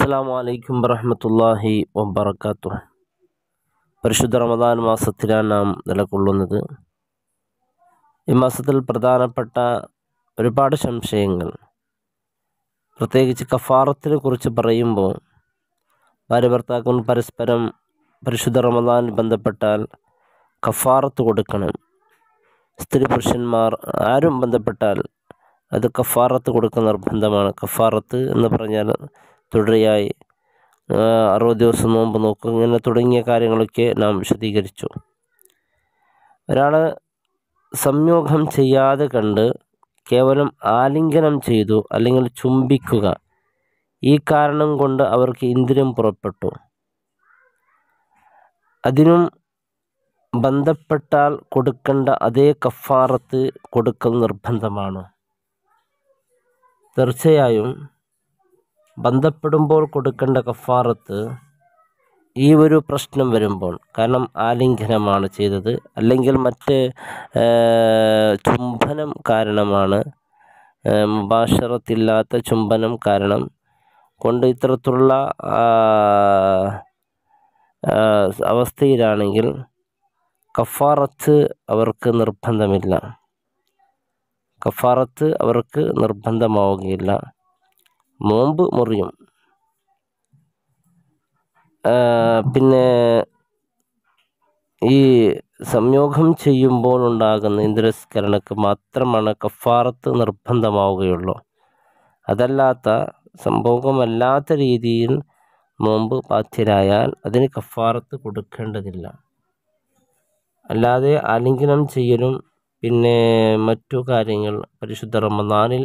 അസ്സലാമു അലൈക്കും വറഹമത്തല്ലാഹി വബർക്കാത്തു പരിശുദ്ധ റമദാൻ മാസത്തിലാണ് നാം നിലകൊള്ളുന്നത് ഈ മാസത്തിൽ പ്രധാനപ്പെട്ട ഒരുപാട് സംശയങ്ങൾ പ്രത്യേകിച്ച് കഫാറത്തിനെ കുറിച്ച് പറയുമ്പോൾ ഭാര്യ ഭർത്താക്കൾ പരസ്പരം പരിശുദ്ധ റമദാൻ ബന്ധപ്പെട്ടാൽ കഫാറത്ത് കൊടുക്കണം സ്ത്രീ പുരുഷന്മാർ ആരും ബന്ധപ്പെട്ടാൽ അത് കഫാറത്ത് കൊടുക്കുന്ന നിർബന്ധമാണ് കഫാറത്ത് എന്ന് പറഞ്ഞാൽ തുടർച്ചയായി അറുപത് ദിവസം നോമ്പ് നോക്കുക ഇങ്ങനെ തുടങ്ങിയ കാര്യങ്ങളൊക്കെ നാം വിശദീകരിച്ചു ഒരാൾ സംയോഗം ചെയ്യാതെ കണ്ട് കേവലം ആലിംഗനം ചെയ്തു അല്ലെങ്കിൽ ചുംബിക്കുക ഈ കാരണം കൊണ്ട് അവർക്ക് ഇന്ദ്രിയം പുറപ്പെട്ടു അതിനും ബന്ധപ്പെട്ടാൽ കൊടുക്കേണ്ട അതേ കഫാറത്ത് കൊടുക്കൽ നിർബന്ധമാണ് തീർച്ചയായും ബന്ധപ്പെടുമ്പോൾ കൊടുക്കേണ്ട കഫാറത്ത് ഈ ഒരു പ്രശ്നം വരുമ്പോൾ കാരണം ആലിംഗനമാണ് ചെയ്തത് അല്ലെങ്കിൽ മറ്റ് ചുംബനം കാരണമാണ് മുബാഷറത്തില്ലാത്ത ചുംബനം കാരണം കൊണ്ട് ഇത്തരത്തിലുള്ള അവസ്ഥയിലാണെങ്കിൽ കഫാറത്ത് അവർക്ക് നിർബന്ധമില്ല കഫാറത്ത് അവർക്ക് നിർബന്ധമാവുകയില്ല നോമ്പ് മുറിയും പിന്നെ ഈ സംയോഗം ചെയ്യുമ്പോൾ ഉണ്ടാകുന്ന ഇന്ദ്രസ്കരണക്ക് മാത്രമാണ് കഫാറത്ത് നിർബന്ധമാവുകയുള്ളൂ അതല്ലാത്ത സംഭോഗമല്ലാത്ത രീതിയിൽ നോമ്പ് ബാധ്യരായാൽ അതിന് കഫാറത്ത് കൊടുക്കേണ്ടതില്ല അല്ലാതെ ആലിംഗനം ചെയ്യലും പിന്നെ മറ്റു കാര്യങ്ങൾ പരിശുദ്ധ റമദാനിൽ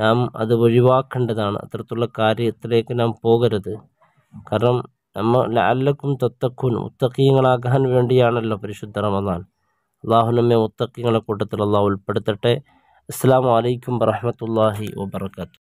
നാം അത് ഒഴിവാക്കേണ്ടതാണ് അത്തരത്തിലുള്ള കാര്യത്തിലേക്ക് നാം പോകരുത് കാരണം നമ്മൾ അല്ലക്കും തത്തക്കൂൻ മുത്തക്കീയങ്ങളാകാൻ വേണ്ടിയാണല്ലോ പരിശുദ്ധ റമദാൻ അള്ളാഹു നമ്മെ മുത്തക്കീയങ്ങളെ കൂട്ടത്തിൽ ഉൾപ്പെടുത്തട്ടെ അസ്സാം വലൈക്കും വറഹമത്തല്ലാഹി വാബർക്കാത്തു